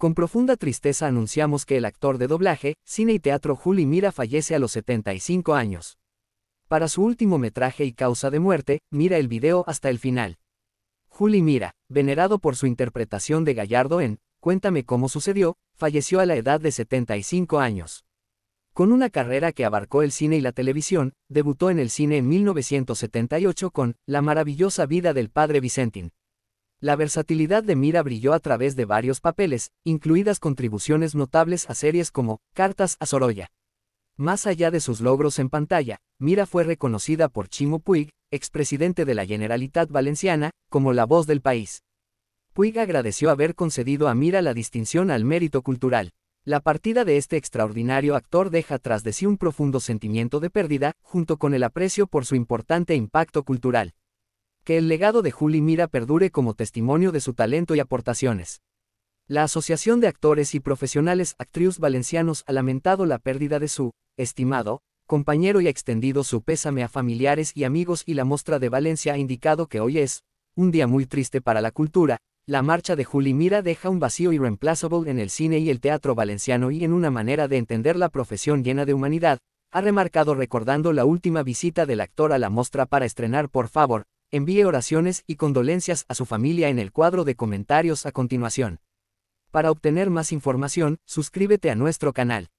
Con profunda tristeza anunciamos que el actor de doblaje, cine y teatro Juli Mira fallece a los 75 años. Para su último metraje y causa de muerte, mira el video hasta el final. Juli Mira, venerado por su interpretación de Gallardo en Cuéntame cómo sucedió, falleció a la edad de 75 años. Con una carrera que abarcó el cine y la televisión, debutó en el cine en 1978 con La maravillosa vida del padre Vicentín. La versatilidad de Mira brilló a través de varios papeles, incluidas contribuciones notables a series como Cartas a Sorolla. Más allá de sus logros en pantalla, Mira fue reconocida por Chimo Puig, expresidente de la Generalitat Valenciana, como la voz del país. Puig agradeció haber concedido a Mira la distinción al mérito cultural. La partida de este extraordinario actor deja tras de sí un profundo sentimiento de pérdida, junto con el aprecio por su importante impacto cultural. Que el legado de Juli Mira perdure como testimonio de su talento y aportaciones. La Asociación de Actores y Profesionales Actrius Valencianos ha lamentado la pérdida de su, estimado, compañero y ha extendido su pésame a familiares y amigos y la Mostra de Valencia ha indicado que hoy es, un día muy triste para la cultura, la marcha de Juli Mira deja un vacío irreemplazable en el cine y el teatro valenciano y en una manera de entender la profesión llena de humanidad, ha remarcado recordando la última visita del actor a la mostra para estrenar Por favor, envíe oraciones y condolencias a su familia en el cuadro de comentarios a continuación. Para obtener más información, suscríbete a nuestro canal.